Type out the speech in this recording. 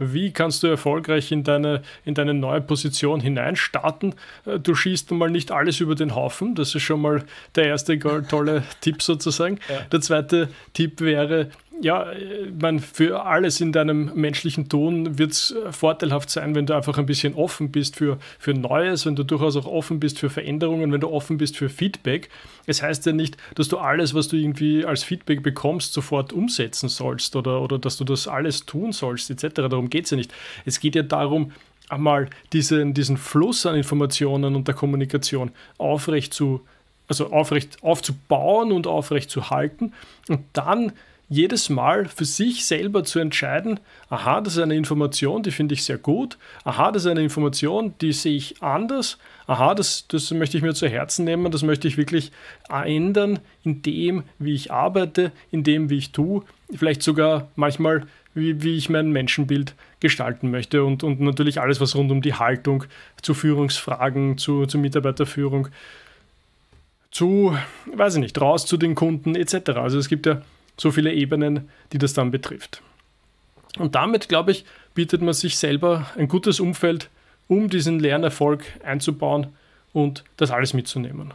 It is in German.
wie kannst du erfolgreich in deine, in deine neue Position hineinstarten. Äh, du schießt mal nicht alles über den Haufen. Das ist schon mal der erste tolle Tipp sozusagen. Ja. Der zweite Tipp wäre, ja, ich meine, für alles in deinem menschlichen Ton wird es äh, vorteilhaft sein, wenn du einfach ein bisschen offen bist für, für Neues, wenn du durchaus auch offen bist für Veränderungen, wenn du offen bist für Feedback. Es heißt ja nicht, dass du alles, was du irgendwie als Feedback bekommst, sofort umsetzen sollst oder, oder dass du das alles tun sollst, etc. Darum geht es ja nicht. Es geht ja darum, einmal diesen, diesen Fluss an Informationen und der Kommunikation aufrecht zu, also aufrecht aufzubauen und aufrecht zu halten und dann jedes Mal für sich selber zu entscheiden, aha, das ist eine Information, die finde ich sehr gut, aha, das ist eine Information, die sehe ich anders, aha, das, das möchte ich mir zu Herzen nehmen, das möchte ich wirklich ändern in dem, wie ich arbeite, in dem, wie ich tue, vielleicht sogar manchmal, wie, wie ich mein Menschenbild gestalten möchte und, und natürlich alles, was rund um die Haltung zu Führungsfragen, zu, zu Mitarbeiterführung, zu, weiß ich nicht, raus zu den Kunden etc. Also es gibt ja so viele Ebenen, die das dann betrifft. Und damit, glaube ich, bietet man sich selber ein gutes Umfeld, um diesen Lernerfolg einzubauen und das alles mitzunehmen.